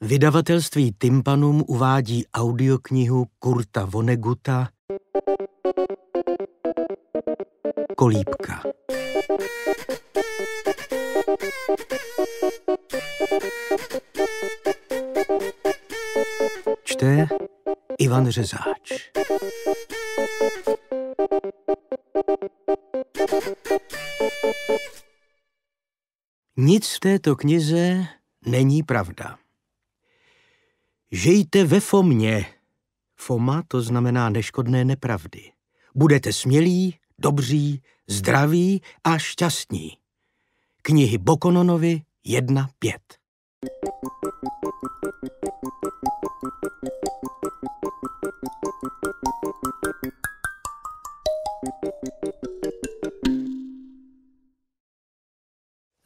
Vydavatelství Timpanum uvádí audioknihu Kurta Voneguta Kolíbka. Čte Ivan Řezáč. Nic v této knize není pravda. Žijte ve Fomě. Foma to znamená neškodné nepravdy. Budete smělí, dobří, zdraví a šťastní. Knihy Bokononovi 1.5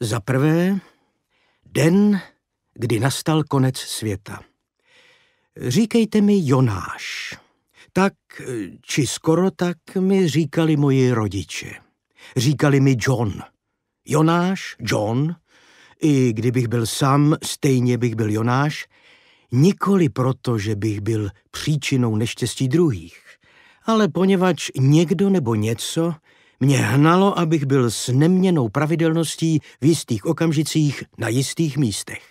Za prvé, den, kdy nastal konec světa. Říkejte mi Jonáš. Tak, či skoro tak mi říkali moji rodiče. Říkali mi John. Jonáš, John, i kdybych byl sám, stejně bych byl Jonáš, nikoli proto, že bych byl příčinou neštěstí druhých, ale poněvadž někdo nebo něco mě hnalo, abych byl s neměnou pravidelností v jistých okamžicích na jistých místech.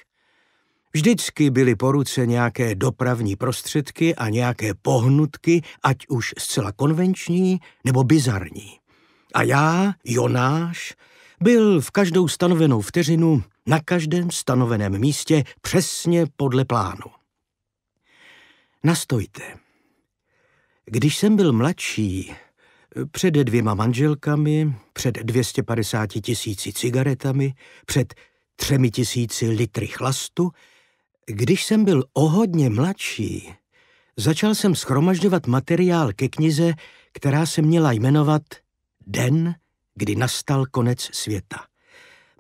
Vždycky byly po ruce nějaké dopravní prostředky a nějaké pohnutky, ať už zcela konvenční nebo bizarní. A já, Jonáš, byl v každou stanovenou vteřinu na každém stanoveném místě přesně podle plánu. Nastojte. Když jsem byl mladší, před dvěma manželkami, před 250 tisíci cigaretami, před třemi tisíci litry chlastu, když jsem byl o hodně mladší, začal jsem schromažďovat materiál ke knize, která se měla jmenovat Den, kdy nastal konec světa.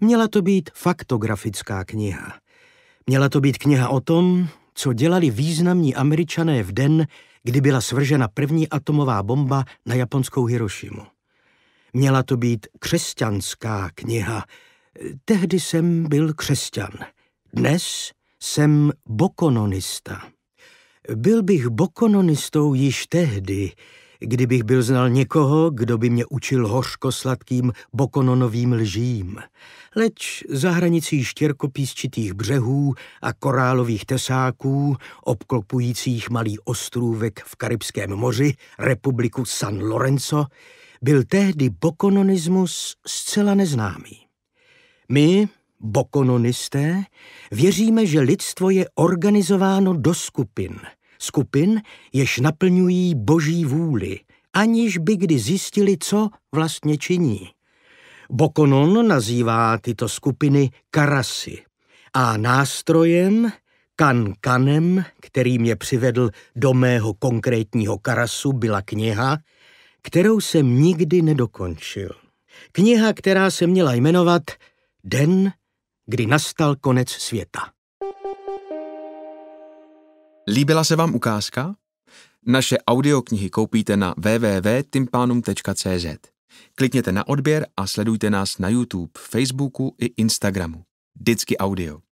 Měla to být faktografická kniha. Měla to být kniha o tom, co dělali významní američané v den, kdy byla svržena první atomová bomba na japonskou Hirošimu. Měla to být křesťanská kniha. Tehdy jsem byl křesťan. Dnes jsem bokononista. Byl bych bokononistou již tehdy, kdybych byl znal někoho, kdo by mě učil hořkosladkým bokononovým lžím. Leč za hranicí štěrkopísčitých břehů a korálových tesáků, obklopujících malý ostrůvek v Karibském moři, republiku San Lorenzo, byl tehdy bokononismus zcela neznámý. My, Bokononisté věříme, že lidstvo je organizováno do skupin. Skupin, jež naplňují boží vůli, aniž by kdy zjistili, co vlastně činí. Bokonon nazývá tyto skupiny karasy a nástrojem, kankanem, který mě přivedl do mého konkrétního karasu, byla kniha, kterou jsem nikdy nedokončil. Kniha, která se měla jmenovat Den kdy nastal konec světa. Líbila se vám ukázka? Naše audioknihy koupíte na www.timpanum.cz. Klikněte na odběr a sledujte nás na YouTube, Facebooku i Instagramu. Vždycky audio.